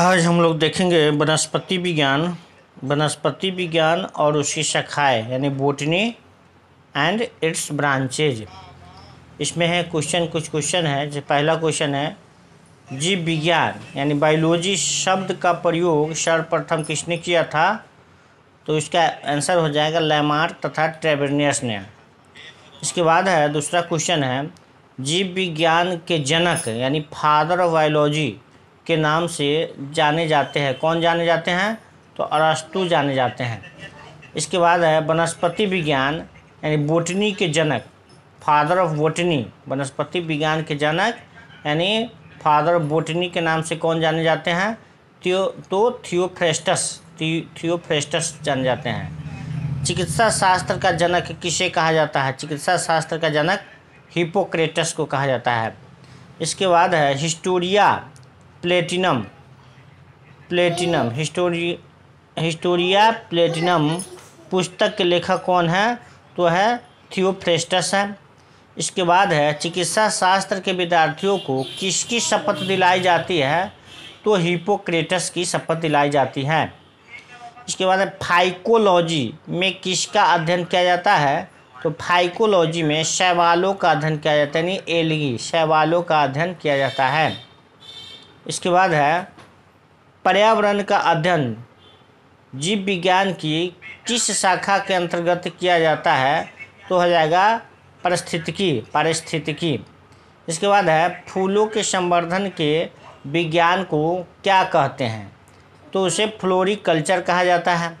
आज हम लोग देखेंगे वनस्पति विज्ञान वनस्पति विज्ञान और उसकी शाखाएं यानी बोटनी एंड इट्स ब्रांचेज इसमें है क्वेश्चन कुछ क्वेश्चन है जो पहला क्वेश्चन है जीव विज्ञान यानी बायोलॉजी शब्द का प्रयोग सर्वप्रथम किसने किया था तो इसका आंसर हो जाएगा लैमार तथा ट्रेबरनियस ने इसके बाद है दूसरा क्वेश्चन है जीव विज्ञान के जनक यानी फादर ऑफ बायोलॉजी के नाम से जाने जाते हैं कौन जाने जाते हैं तो अरस्तु जाने जाते हैं इसके बाद है वनस्पति विज्ञान यानी बोटनी के जनक फादर ऑफ बोटनी वनस्पति विज्ञान के जनक यानी फादर ऑफ बोटनी के नाम से कौन जाने जाते हैं थियो तो थियोफ्रेस्टस थियोफ्रेस्टस जाने जाते हैं चिकित्सा शास्त्र का जनक किसे कहा जाता है चिकित्सा शास्त्र का जनक हिपोक्रेटस को कहा जाता है इसके बाद है Historia Plantarum Plantarum Historia Historia Plantarum पुस्तक के लेखक कौन है तो है थियोफ्रेस्टस है इसके बाद है चिकित्सा शास्त्र के विद्यार्थियों को किसकी शपथ दिलाई जाती है तो हिपोक्रेटस की शपथ दिलाई जाती है इसके बाद है फाइकोलॉजी में किसका अध्ययन किया जाता है तो फाइकोलॉजी में शैवालों का अध्ययन किया जाता है यानी एलगी शैवालों का अध्ययन किया जाता है इसके बाद है पर्यावरण का अध्ययन जीव विज्ञान की किस शाखा के अंतर्गत किया जाता है तो हो जाएगा परिस्थितिकी पारिस्थितिकी इसके बाद है फूलों के संवर्धन के विज्ञान को क्या कहते हैं तो उसे फ्लोरिकल्चर कहा जाता है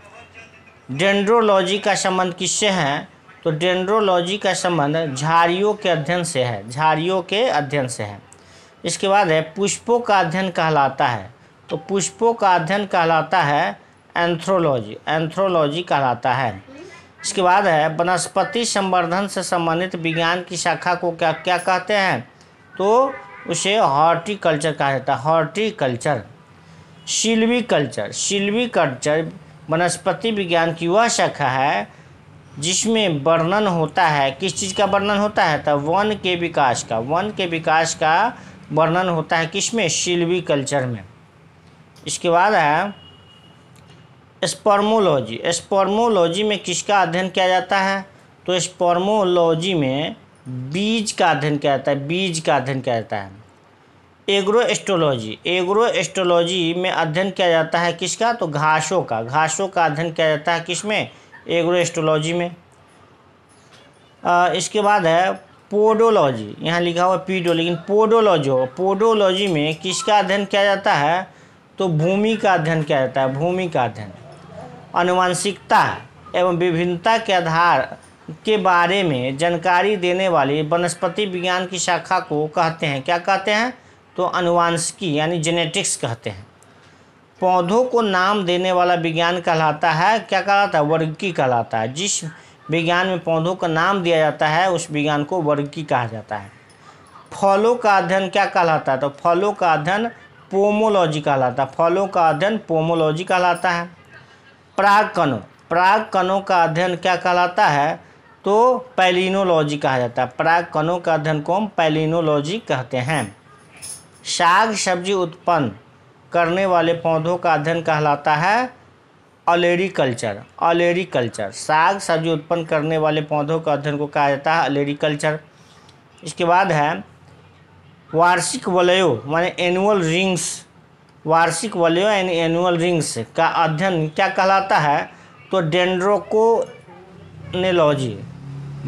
डेंड्रोलॉजी का संबंध किससे है तो डेंड्रोलॉजी का संबंध झाड़ियों के अध्ययन से है झाड़ियों के अध्ययन से है इसके बाद है पुष्पों का अध्ययन कहलाता है तो पुष्पों का अध्ययन कहलाता है एंथ्रोलॉजी एंथ्रोलॉजी कहलाता है इसके बाद है वनस्पति संवर्धन से संबंधित विज्ञान की शाखा को क्या क्या कहते हैं तो उसे हॉर्टिकल्चर कहा जाता है horticulture silviculture silviculture वनस्पति विज्ञान की वह शाखा है जिसमें वर्णन होता है किस चीज़ का वर्णन होता है तो वन के विकास का वन के विकास का वर्णन होता है किसमें सिल्वी कल्चर में इसके बाद है स्पर्मोलॉजी स्पर्मोलॉजी में किसका अध्ययन किया जाता है तो स्पर्मोलॉजी में बीज का अध्ययन किया जाता है बीज का अध्ययन किया जाता है एग्रो एस्ट्रोलॉजी एग्रो एस्ट्रोलॉजी में अध्ययन किया जाता है किसका तो घासों का घासों का अध्ययन किया जाता है किसमें एग्रो एस्ट्रोलॉजी में आ, इसके बाद है पोडोलॉजी यहाँ लिखा हुआ पीडो लेकिन पोडोलॉजी होगा पोडोलॉजी में किसका अध्ययन किया जाता है तो भूमि का अध्ययन किया जाता है भूमि का अध्ययन अनुवांशिकता एवं विभिन्नता के आधार के बारे में जानकारी देने वाली वनस्पति विज्ञान की शाखा को कहते हैं क्या कहते हैं तो अनुवांशिकी यानी जेनेटिक्स कहते हैं पौधों को नाम देने वाला विज्ञान कहलाता है क्या कहलाता है वर्गी कहलाता है जिस विज्ञान में पौधों का नाम दिया जाता है उस विज्ञान को वर्गी कहा जाता है फलों का अध्ययन क्या कहलाता है तो फलों का अध्ययन पोमोलॉजी कहलाता है फलों का अध्ययन पोमोलॉजी कहलाता है प्रागकणों प्रागकणों का अध्ययन क्या कहलाता है तो पैलिनोलॉजी कहा जाता है प्रागकणों का अध्ययन को हम पैलिनोलॉजी कहते हैं साग सब्जी उत्पन्न करने वाले पौधों का अध्ययन कहलाता है अलेरी कल्चर अलेरी कल्चर साग सब्जी उत्पन्न करने वाले पौधों का अध्ययन को कहा जाता है अलेरी कल्चर इसके बाद है वार्षिक वलयो माने एनुअल रिंग्स वार्षिक वलयो यानी एनुअल रिंग्स का अध्ययन क्या कहलाता है तो डेंड्रोकोनेलॉजी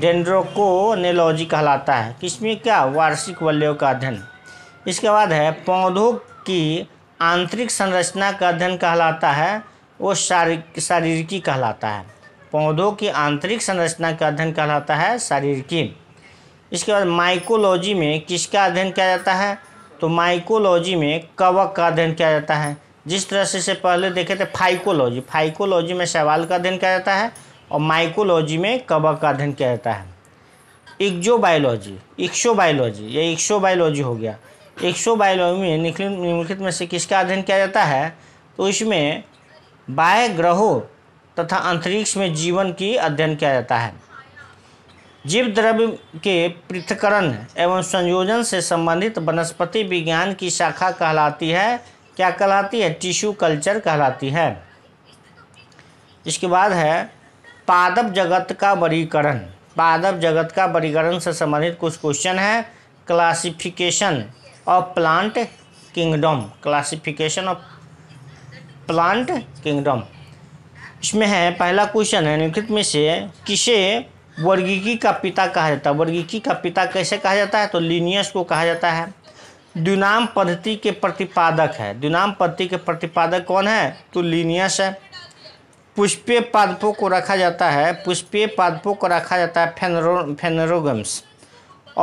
डेंड्रोकोनेलॉजी कहलाता है इसमें क्या वार्षिक वलयों का अध्ययन इसके बाद है पौधों की आंतरिक संरचना का अध्ययन कहलाता है वो शारीरिक शारीरिकी कहलाता है पौधों की आंतरिक संरचना का अध्ययन कहलाता है शारीरिकी इसके बाद माइकोलॉजी में किसका अध्ययन किया जाता है तो माइकोलॉजी में कवक का अध्ययन किया जाता है जिस तरह से इससे पहले देखे थे फाइकोलॉजी फाइकोलॉजी में सवाल का अध्ययन किया जाता है और माइकोलॉजी में कवक का अध्ययन किया जाता है बायोलॉजी इक्शो बायोलॉजी या बायोलॉजी हो गया बायोलॉजी में निम्नलिखित में से किसका अध्ययन किया जाता है तो इसमें बाह्य ग्रहों तथा अंतरिक्ष में जीवन की अध्ययन किया जाता है जीव द्रव्य के पृथकरण एवं संयोजन से संबंधित वनस्पति विज्ञान की शाखा कहलाती है क्या कहलाती है टिश्यू कल्चर कहलाती है इसके बाद है पादप जगत का वर्गीकरण पादप जगत का वर्गीकरण से संबंधित कुछ क्वेश्चन है classification of plant kingdom classification of plant kingdom इसमें है पहला क्वेश्चन है निम्नलिखित में से किसे वर्गीकी का पिता कहा जाता है वर्गीकी का पिता कैसे कहा जाता है तो लीनियस को कहा जाता है द्विनाम पद्धति के प्रतिपादक है द्विनाम पद्धति के प्रतिपादक कौन है तो लीनियस है पुष्पीय पादपों को रखा जाता है पुष्पीय पादपों को रखा जाता है फेनरो फेनरोगम्स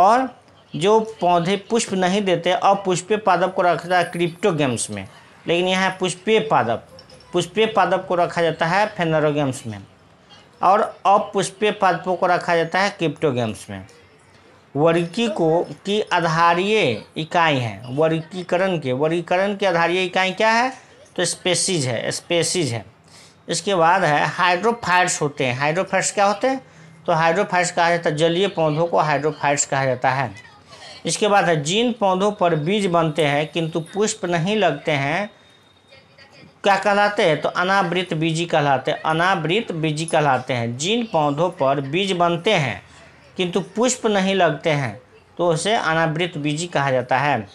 और जो पौधे पुष्प नहीं देते और पुष्पीय पादप को रखा जाता है क्रिप्टोगेम्स में लेकिन यहाँ पुष्पीय पादप पुष्पीय पादप को रखा जाता है फेनरोगेम्स में और अपुष्पीय पादपों को रखा जाता है क्रिप्टोगेम्स में वर्गी को की आधारीय इकाई है वर्गीकरण के वर्गीकरण की आधारीय इकाई क्या है तो स्पेसीज है स्पेसीज है इसके बाद है हाइड्रोफाइट्स होते हैं हाइड्रोफाइट्स क्या होते हैं तो हाइड्रोफाइट्स कहा जाता है जलीय पौधों को हाइड्रोफाइट्स कहा जाता है इसके बाद जिन पौधों पर बीज बनते हैं किंतु पुष्प नहीं लगते हैं क्या कहलाते हैं तो अनावृत बीजी कहलाते हैं अनावृत बीजी कहलाते हैं जिन पौधों पर बीज बनते हैं किंतु पुष्प नहीं लगते हैं तो उसे अनावृत बीजी कहा जाता है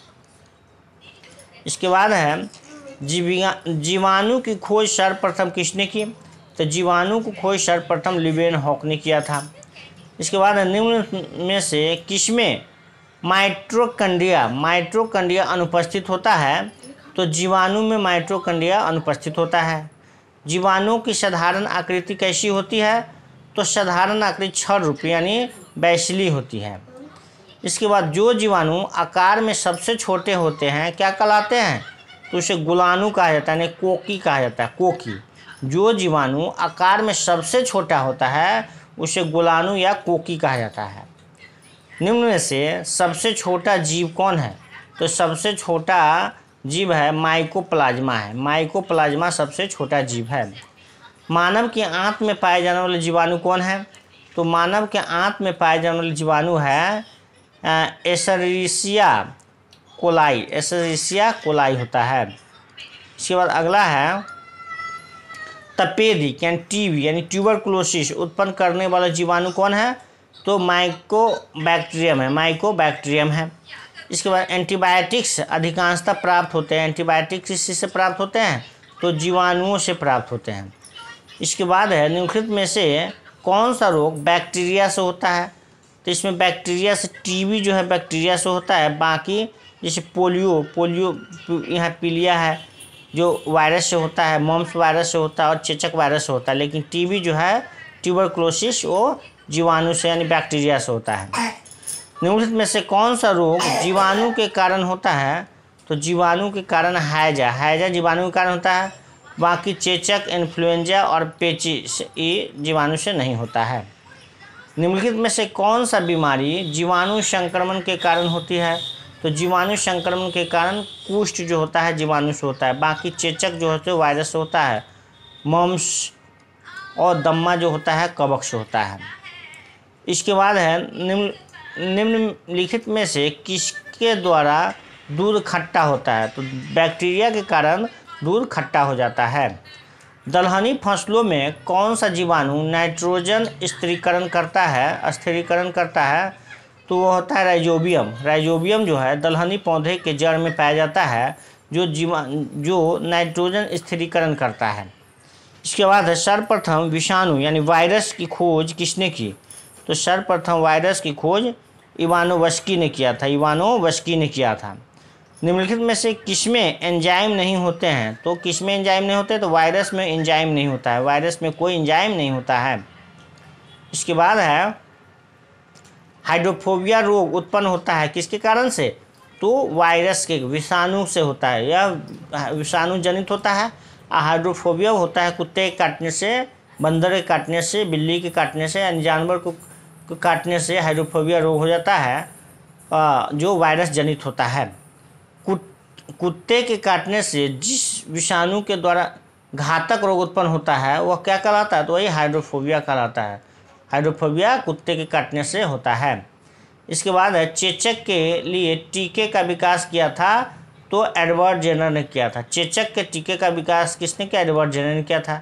इसके बाद है जीविया जीवाणु की खोज सर्वप्रथम किसने की तो जीवाणु को खोज सर्वप्रथम लिबेन हॉक ने किया था इसके बाद निम्न में से किसमें माइट्रोकंड्रिया माइट्रोकंड्रिया अनुपस्थित होता है तो जीवाणु में माइट्रोकंड्रिया अनुपस्थित होता है जीवाणु की साधारण आकृति कैसी होती है तो साधारण आकृति छड़ रूप यानी बैसली होती है इसके बाद जो जीवाणु आकार में सबसे छोटे होते हैं क्या कहलाते हैं तो उसे गुलाणु कहा जाता है यानी कोकी कहा जाता है कोकी जो जीवाणु आकार में सबसे छोटा होता है उसे गुलाणु या कोकी कहा जाता है निम्न में से सबसे छोटा जीव कौन है तो सबसे छोटा जीव है माइकोप्लाज्मा है माइकोप्लाज्मा सबसे छोटा जीव है मानव के आंत में पाए जाने वाले जीवाणु कौन है तो मानव के आंत में पाए जाने वाले जीवाणु है एसरिसिया कोलाई एसरिसिया कोलाई होता है इसके बाद अगला है तपेदी यानी टीवी यानी ट्यूबर क्लोसिस उत्पन्न करने वाला जीवाणु कौन है तो माइको बैक्टीरियम है माइको बैक्टीरियम है इसके बाद एंटीबायोटिक्स अधिकांशतः प्राप्त होते हैं एंटीबायोटिक्स इससे से प्राप्त होते हैं तो जीवाणुओं से प्राप्त होते हैं इसके बाद है निम्नलिखित में से कौन सा रोग बैक्टीरिया से होता है तो इसमें बैक्टीरिया से टीबी जो है बैक्टीरिया से होता है बाकी जैसे पोलियो पोलियो यहाँ पीलिया है जो वायरस से होता है मम्स वायरस से होता है और चेचक वायरस से होता है लेकिन टीबी जो है ट्यूबरक्लोसिस वो जीवाणु से यानी बैक्टीरिया से होता है निम्नलिखित में से कौन सा रोग जीवाणु के कारण होता है तो जीवाणु के कारण हैजा हैजा जीवाणु के कारण होता है बाकी चेचक इन्फ्लुएंजा और पेचिस ये जीवाणु से नहीं होता है निम्नलिखित में से कौन सा बीमारी जीवाणु संक्रमण के कारण होती है तो जीवाणु संक्रमण के कारण कुष्ठ जो होता है जीवाणु से होता है बाकी चेचक जो होते हैं वायरस होता है मम्स और दम्मा जो होता है कवक से होता है इसके बाद है निम्न निम्नलिखित में से किसके द्वारा दूध खट्टा होता है तो बैक्टीरिया के कारण दूध खट्टा हो जाता है दलहनी फसलों में कौन सा जीवाणु नाइट्रोजन स्थिरीकरण करता है स्थिरीकरण करता है तो वो होता है राइजोबियम राइजोबियम जो है दलहनी पौधे के जड़ में पाया जाता है जो जीवा जो नाइट्रोजन स्थिरीकरण करता है इसके बाद है सर्वप्रथम विषाणु यानी वायरस की खोज किसने की तो सर्वप्रथम वायरस की खोज इवानोवस्की ने किया था इवानोवस्की ने किया था निम्नलिखित में से किसमें एंजाइम नहीं होते हैं तो किसमें एंजाइम नहीं होते तो वायरस में एंजाइम नहीं होता है वायरस में कोई एंजाइम नहीं होता है इसके बाद है हाइड्रोफोबिया रोग उत्पन्न होता है किसके कारण से तो वायरस के विषाणु से होता है यह विषाणु जनित होता है हाइड्रोफोबिया होता है कुत्ते के काटने से बंदर के काटने से बिल्ली के काटने से यानी जानवर को को काटने से हाइड्रोफोबिया रोग हो जाता है जो वायरस जनित होता है कुत्ते के काटने से जिस विषाणु के द्वारा घातक रोग उत्पन्न होता है वह क्या कहलाता है तो वही हाइड्रोफोबिया कहलाता है हाइड्रोफोबिया कुत्ते के काटने से होता है इसके बाद है चेचक के लिए टीके का विकास किया था तो एडवर्ड जेनर ने किया था चेचक के टीके का विकास किसने किया एडवर्ड जेनर ने किया था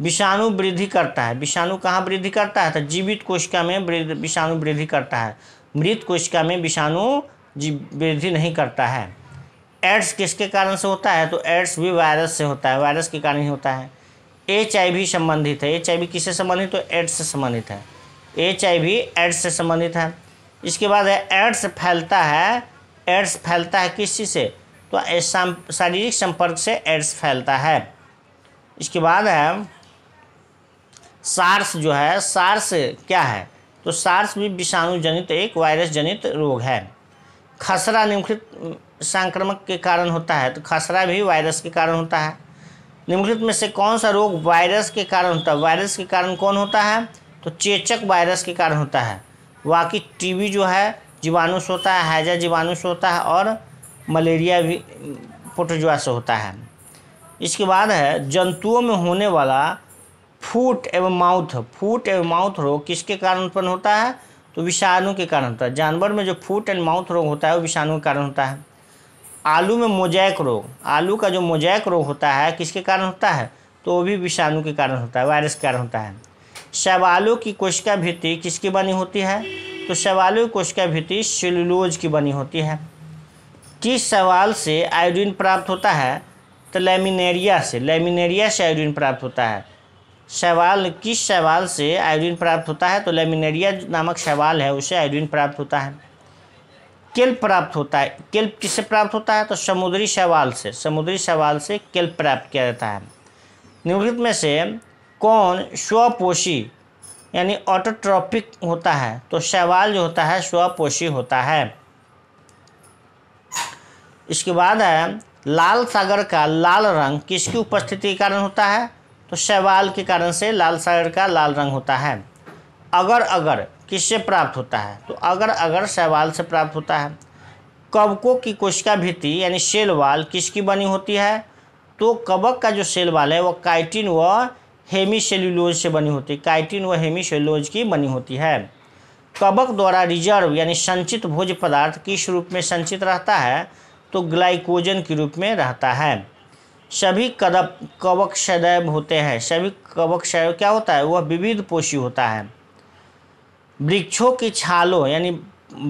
विषाणु वृद्धि करता है विषाणु कहाँ वृद्धि करता है तो जीवित कोशिका में विषाणु वृद्धि करता है मृत कोशिका में विषाणु वृद्धि नहीं करता है एड्स किसके कारण से होता है तो एड्स भी वायरस से होता है वायरस के कारण ही होता है एच संबंधित है एच किससे संबंधित तो एड्स से संबंधित है एच एड्स से संबंधित है इसके बाद है एड्स फैलता है एड्स फैलता है किस से तो शारीरिक संपर्क से एड्स फैलता है इसके बाद है सार्स जो है सार्स क्या है तो सार्स भी विषाणु जनित एक वायरस जनित रोग है खसरा निम्नलिखित संक्रमक के कारण होता है तो खसरा भी वायरस के कारण होता है निम्नलिखित में से कौन सा रोग वायरस के कारण होता है वायरस के कारण कौन होता है तो चेचक वायरस के कारण होता है वाकई टीबी जो है जीवाणु से होता है हैजा जीवाणु से होता है और मलेरिया भी पोटोजुआ से होता है इसके बाद है जंतुओं में होने वाला फूट एवं माउथ फूट एवं माउथ रोग किसके कारण उत्पन्न होता है तो विषाणु के कारण होता है जानवर में जो फूट एंड माउथ रोग होता है वो विषाणु के कारण होता है आलू में मोजैक रोग आलू का जो मोजैक रोग होता है किसके कारण होता है तो वो भी विषाणु के कारण होता है वायरस के कारण होता है शवालों की कोशिका भित्ति किसकी बनी होती है तो शवालों की कोशिका भित्ति सेलुलोज की बनी होती है किस सवाल से आयोडीन प्राप्त होता है तो लेमिनेरिया से लेमिनेरिया से आयोडीन प्राप्त होता है शैवाल किस शैवाल से आयोडीन प्राप्त होता है तो लेमिनेरिया नामक शैवाल है उसे आयोडीन प्राप्त होता है केल्प प्राप्त होता है केल्प किससे प्राप्त होता है तो समुद्री शैवाल से समुद्री शैवाल से केल्प प्राप्त किया जाता है निम्नलिखित में से कौन स्वपोषी यानी ऑटोट्रॉपिक होता है तो शैवाल जो होता है स्वपोषी होता है इसके बाद है लाल सागर का लाल रंग किसकी उपस्थिति के कारण होता है तो शैवाल के कारण से लाल सागर का लाल रंग होता है अगर अगर किससे प्राप्त होता है तो अगर अगर शैवाल से प्राप्त होता है कवकों की कोशिका भित्ति यानी सेल वाल किसकी बनी होती है तो कवक का जो सेल वाल है वह काइटिन व हेमी सेल्यूलोज से बनी होती है काइटिन व हेमी सेल्यूलोज की बनी होती है कवक द्वारा रिजर्व यानी संचित भोज पदार्थ किस रूप में संचित रहता है तो ग्लाइकोजन के रूप में रहता है सभी कदप कवक सदैव होते हैं सभी कवक सदैव क्या होता है वह विविध पोषी होता है वृक्षों की छालों यानी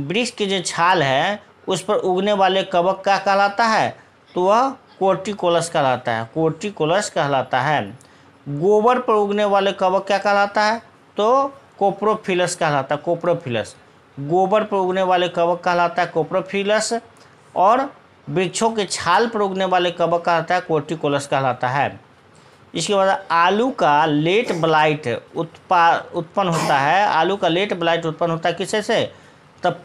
वृक्ष की जो छाल है उस पर उगने वाले कवक क्या कहलाता है तो वह कोर्टिकोलस कहलाता है कोर्टिकोलस कहलाता है गोबर पर उगने वाले कवक क्या कहलाता है तो कोप्रोफिलस कहलाता है कोप्रोफिलस गोबर पर उगने वाले कवक कहलाता है कोप्रोफिलस और वृक्षों के छाल पर उगने वाले कवक कहलाता है कोर्टिकोलस कहलाता है इसके बाद आलू का लेट ब्लाइट उत्पा उत्पन्न होता है आलू का लेट ब्लाइट उत्पन्न होता है किसे से तब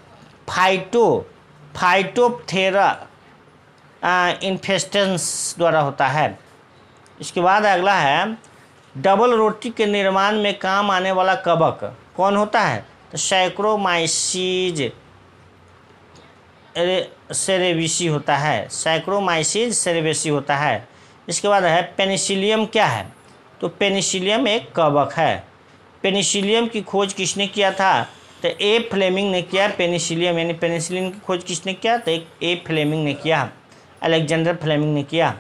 फाइटो फाइटोपथेरा इन्फेस्टेंस द्वारा होता है इसके बाद अगला है डबल रोटी के निर्माण में काम आने वाला कवक कौन होता है तो सैक्रोमाइसीज सेरेविसी होता है साइक्रोमाइसिस सेरेबेसी होता है इसके बाद है पेनिसिलियम क्या है तो पेनिसिलियम एक कवक है पेनिसिलियम की खोज किसने किया था तो ए फ्लेमिंग ने किया पेनिसिलियम यानी पेनिसिलियम की खोज किसने किया तो एक ए फ्लेमिंग ने किया अलेक्जेंडर फ्लेमिंग ने किया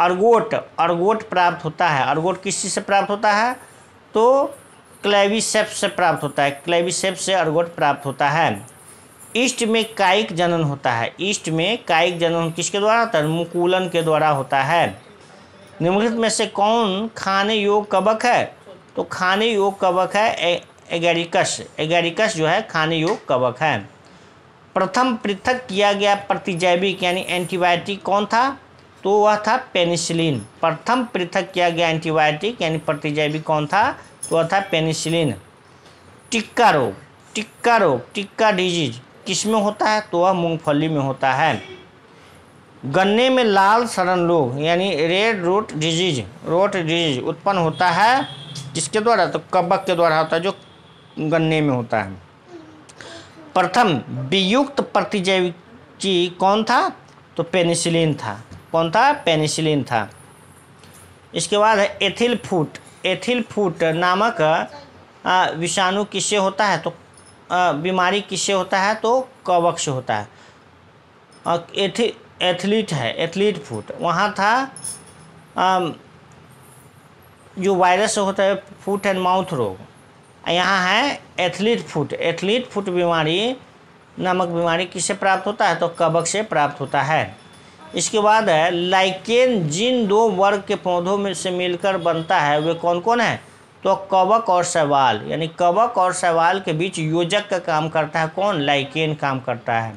अर्गोट अर्गोट प्राप्त होता है अर्गोट किस चीज़ से प्राप्त होता है तो क्लेविसेप से प्राप्त होता है क्लेविसेप से अर्गोट प्राप्त होता है ईस्ट में कायिक जनन होता है ईस्ट में कायिक जनन किसके द्वारा होता है मुकुलन के द्वारा होता है निम्नलिखित में से कौन खाने योग कवक है तो खाने योग कवक है एगेरिकस एगेरिकस जो है खाने योग कवक है प्रथम पृथक किया गया प्रतिजैविक यानी एंटीबायोटिक कौन था तो वह था पेनिसिलिन प्रथम पृथक किया गया एंटीबायोटिक यानी प्रतिजैविक कौन था तो वह था पेनिसिलिन टिक्का रोग टिक्का रोग टिक्का डिजीज किस में होता है तो वह मूंगफली में होता है गन्ने में लाल सड़न रोग यानी red root disease rot disease उत्पन्न होता है किसके द्वारा तो कबक के द्वारा होता है जो गन्ने में होता है प्रथम वियुक्त प्रतिजैविकी कौन था तो पेनिसिलिन था कौन था पेनिसिलिन था इसके बाद है एथिल फूट एथिल फूट नामक विषाणु किससे होता है तो बीमारी किससे होता है तो कवक से होता है एथलीट है एथलीट फूट वहाँ था आ, जो वायरस होता है फूट एंड माउथ रोग यहाँ है एथलीट फूट एथलीट फूट बीमारी नामक बीमारी किससे प्राप्त होता है तो कवक से प्राप्त होता है इसके बाद है लाइकेन जिन दो वर्ग के पौधों में से मिलकर बनता है वे कौन कौन है तो कवक और सवाल यानी कवक और सवाल के बीच योजक का काम करता है कौन लाइकेन काम करता है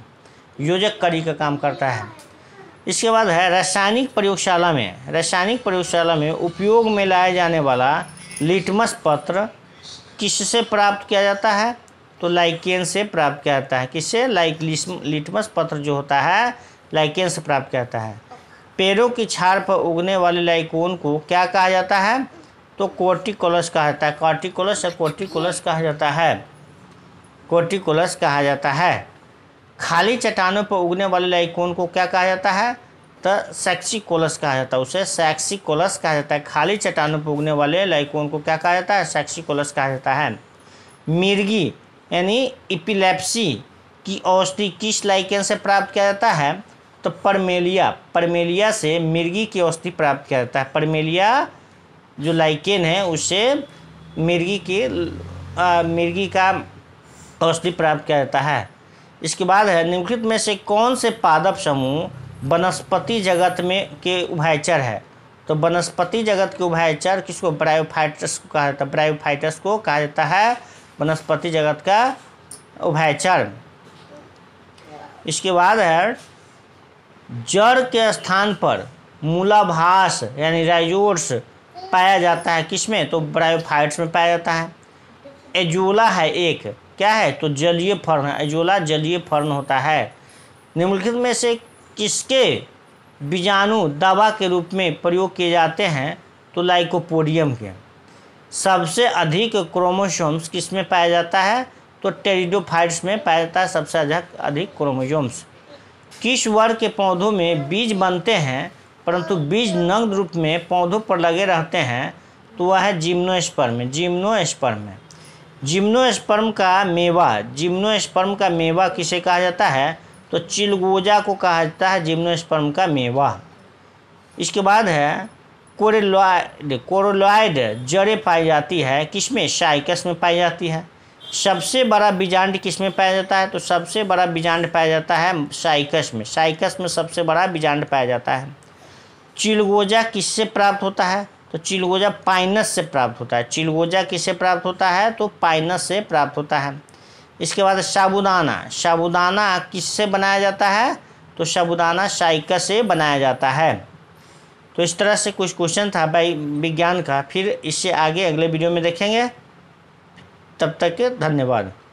योजक कड़ी का काम करता है इसके बाद है रासायनिक प्रयोगशाला में रासायनिक प्रयोगशाला में उपयोग में लाया जाने वाला लिटमस पत्र किससे प्राप्त किया जाता है तो लाइकेन से प्राप्त किया जाता है किससे लाइक लिटमस पत्र जो होता है लाइकेन से प्राप्त किया जाता है पेड़ों की छाड़ पर उगने वाले लाइकोन को क्या कहा जाता है तो कोर्टिकोलस कहा जाता है कॉर्टिकोलस या कोर्टिकोलस कहा जाता है कोर्टिकोलस कहा जाता है खाली चट्टानों पर उगने वाले लाइकोन को क्या कहा जाता है तो सेक्सिकोलस कहा जाता है उसे सेक्सिकोलस कहा जाता है खाली चट्टानों पर उगने वाले लाइकोन को क्या कहा जाता है सेक्सिकोलस कहा जाता है मिर्गी यानी इपिलेप्सी की औषधि किस लाइकेन से प्राप्त किया जाता है तो परमेलिया परमेलिया से मिर्गी की औषधि प्राप्त किया जाता है परमेलिया जो लाइकेन है उससे मिर्गी के आ, मिर्गी का औषधि प्राप्त किया जाता है इसके बाद है निम्नलिखित में से कौन से पादप समूह वनस्पति जगत में के उभयचर है तो वनस्पति जगत के उभयचर किसको ब्रायोफाइटस को कहा जाता है ब्रायोफाइटस को कहा जाता है वनस्पति जगत का उभयचर इसके बाद है जड़ के स्थान पर मूलाभास यानी रायोर्स पाया जाता है किसमें तो ब्रायोफाइट्स में पाया जाता है एजोला है एक क्या है तो जलीय फर्न एजोला जलीय फर्न होता है निम्नलिखित में से किसके बीजाणु दवा के रूप में प्रयोग किए जाते हैं तो लाइकोपोडियम के सबसे अधिक क्रोमोसोम्स किस में पाया जाता है तो टेरिडोफाइट्स में पाया जाता है सबसे अधिक अधिक क्रोमोजोम्स किस वर्ग के पौधों में बीज बनते हैं परंतु बीज नग्न रूप में पौधों पर लगे रहते हैं तो वह है जिम्नोस्पर्म जिम्नोस्पर्म जिम्नोस्पर्म का मेवा जिम्नोस्पर्म का मेवा किसे कहा जाता है तो चिलगोजा को कहा जाता है जिम्नोस्पर्म का मेवा इसके बाद है कोरेलॉइड कोरोलॉइड जड़ें पाई जाती है किसमें साइकस में पाई जाती है सबसे बड़ा बीजांड किसमें पाया जाता है तो सबसे बड़ा बीजांड पाया जाता है साइकस में साइकस में सबसे बड़ा बीजांड पाया जाता है चिलगोजा किससे प्राप्त होता है तो चिलगोजा पाइनस से प्राप्त होता है चिलगोजा किससे प्राप्त होता है तो पाइनस से प्राप्त होता है इसके बाद साबुदाना साबुदाना किससे बनाया जाता है तो साबुदाना साइका से बनाया जाता है तो इस तरह से कुछ क्वेश्चन था भाई विज्ञान का फिर इससे आगे अगले वीडियो में देखेंगे तब तक धन्यवाद